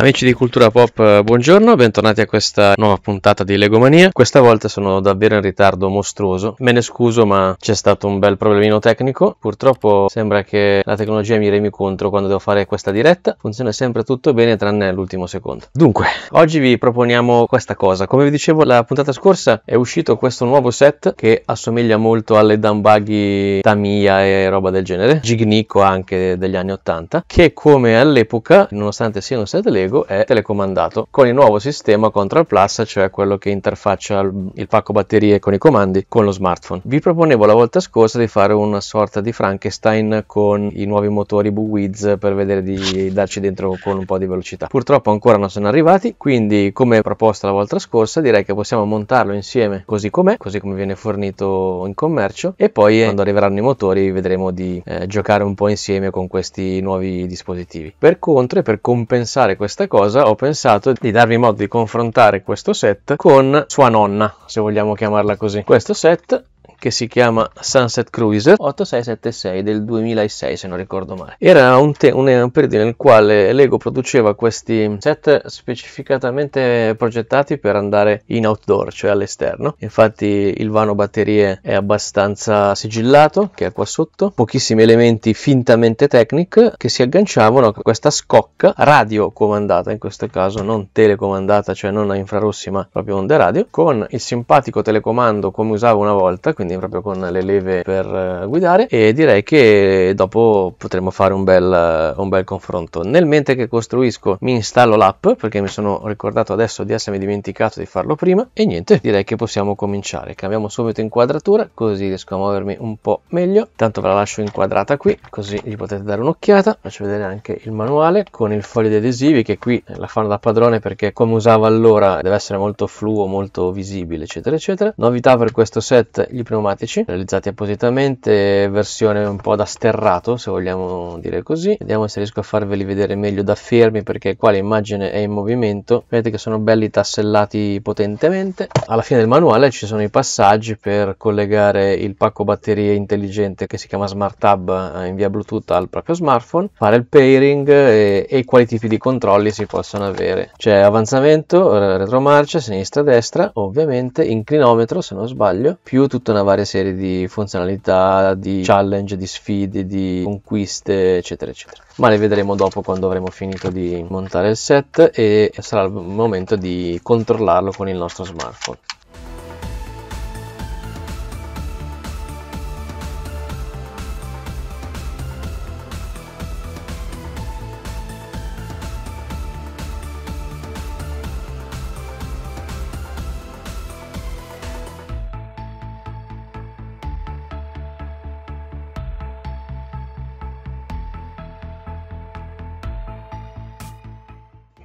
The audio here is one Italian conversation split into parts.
Amici di Cultura Pop, eh, buongiorno, bentornati a questa nuova puntata di Legomania. Questa volta sono davvero in ritardo mostruoso. Me ne scuso, ma c'è stato un bel problemino tecnico. Purtroppo sembra che la tecnologia mi remi contro quando devo fare questa diretta. Funziona sempre tutto bene tranne l'ultimo secondo. Dunque, oggi vi proponiamo questa cosa. Come vi dicevo la puntata scorsa è uscito questo nuovo set che assomiglia molto alle Dambaghi Tamiya e roba del genere, Gignico anche degli anni 80, che come all'epoca, nonostante sia un set Lego prego è telecomandato con il nuovo sistema Control Plus, cioè quello che interfaccia il pacco batterie con i comandi con lo smartphone. Vi proponevo la volta scorsa di fare una sorta di Frankenstein con i nuovi motori Buwiz per vedere di darci dentro con un po' di velocità. Purtroppo ancora non sono arrivati, quindi come proposta la volta scorsa direi che possiamo montarlo insieme così com'è, così come viene fornito in commercio e poi eh, quando arriveranno i motori vedremo di eh, giocare un po' insieme con questi nuovi dispositivi. Per contro e per compensare questo questa cosa ho pensato di darvi modo di confrontare questo set con sua nonna, se vogliamo chiamarla così. Questo set che si chiama Sunset Cruiser 8676 del 2006 se non ricordo male. Era un, te- un, un periodo nel quale Lego produceva questi set specificatamente progettati per andare in outdoor, cioè all'esterno. Infatti il vano batterie è abbastanza sigillato, che è qua sotto, pochissimi elementi fintamente tecnic che si agganciavano a questa scocca radio comandata, in questo caso non telecomandata, cioè non a infrarossi ma proprio onde radio, con il simpatico telecomando come usavo una volta, quindi quindi proprio con le leve per eh, guidare e direi che dopo potremo fare un bel, eh, un bel confronto. Nel mentre che costruisco mi installo l'app perché mi sono ricordato adesso di essermi dimenticato di farlo prima e niente, direi che possiamo cominciare. Cambiamo subito inquadratura così riesco a muovermi un po' meglio. Tanto ve la lascio inquadrata qui così gli potete dare un'occhiata. Faccio vedere anche il manuale con il foglio di adesivi che qui eh, la fanno da padrone perché come usava allora deve essere molto fluo, molto visibile eccetera eccetera. Novità per questo set, gli primo pneumatici realizzati appositamente, versione un po' da sterrato se vogliamo dire così. Vediamo se riesco a farveli vedere meglio da fermi perché qua l'immagine è in movimento. Vedete che sono belli tassellati potentemente. Alla fine del manuale ci sono i passaggi per collegare il pacco batterie intelligente che si chiama Smart Hub eh, in via Bluetooth al proprio smartphone, fare il pairing e, eh, e quali tipi di controlli si possono avere. C'è avanzamento, retromarcia, sinistra, destra, ovviamente inclinometro se non sbaglio, più tutta una varie serie di funzionalità, di challenge, di sfide, di conquiste, eccetera, eccetera. Ma le vedremo dopo quando avremo finito di montare il set e sarà il momento di controllarlo con il nostro smartphone.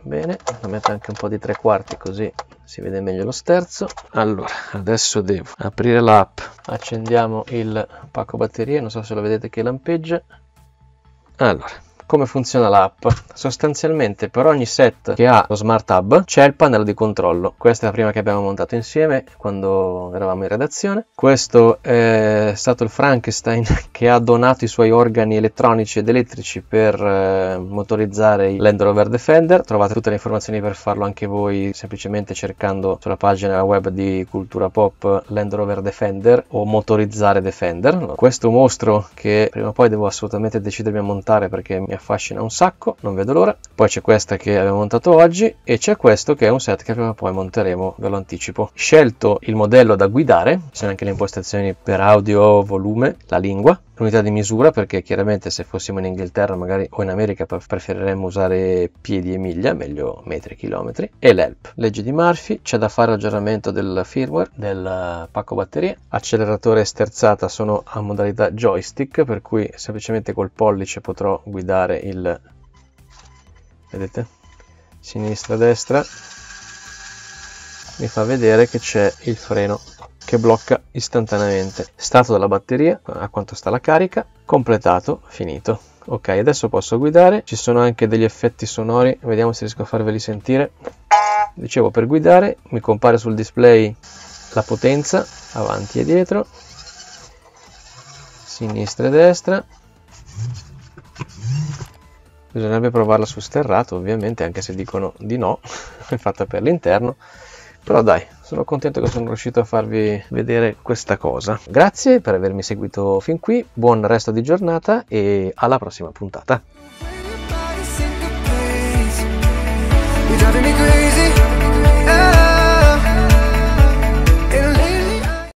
bene la metto anche un po' di tre quarti così si vede meglio lo sterzo allora adesso devo aprire l'app accendiamo il pacco batterie non so se lo vedete che lampeggia allora come funziona l'app? Sostanzialmente per ogni set che ha lo Smart Hub c'è il pannello di controllo. Questa è la prima che abbiamo montato insieme quando eravamo in redazione. Questo è stato il Frankenstein che ha donato i suoi organi elettronici ed elettrici per eh, motorizzare il Land Rover Defender. Trovate tutte le informazioni per farlo anche voi semplicemente cercando sulla pagina web di Cultura Pop Land Rover Defender o motorizzare Defender. Questo mostro che prima o poi devo assolutamente decidermi a montare perché mi affascina un sacco, non vedo l'ora. Poi c'è questa che abbiamo montato oggi e c'è questo che è un set che poi monteremo, ve lo anticipo. Scelto il modello da guidare, ci sono anche le impostazioni per audio, volume, la lingua unità di misura perché chiaramente se fossimo in Inghilterra magari o in America preferiremmo usare piedi e miglia, meglio metri e chilometri, e l'ELP, legge di Murphy, c'è da fare aggiornamento del firmware, del pacco batterie, acceleratore e sterzata sono a modalità joystick per cui semplicemente col pollice potrò guidare il... vedete? sinistra-destra mi fa vedere che c'è il freno che blocca istantaneamente. Stato della batteria, a quanto sta la carica, completato, finito. Ok, adesso posso guidare, ci sono anche degli effetti sonori, vediamo se riesco a farveli sentire. Dicevo, per guidare mi compare sul display la potenza, avanti e dietro, sinistra e destra. Bisognerebbe provarla su sterrato, ovviamente, anche se dicono di no, è fatta per l'interno. Però dai, sono contento che sono riuscito a farvi vedere questa cosa. Grazie per avermi seguito fin qui, buon resto di giornata e alla prossima puntata.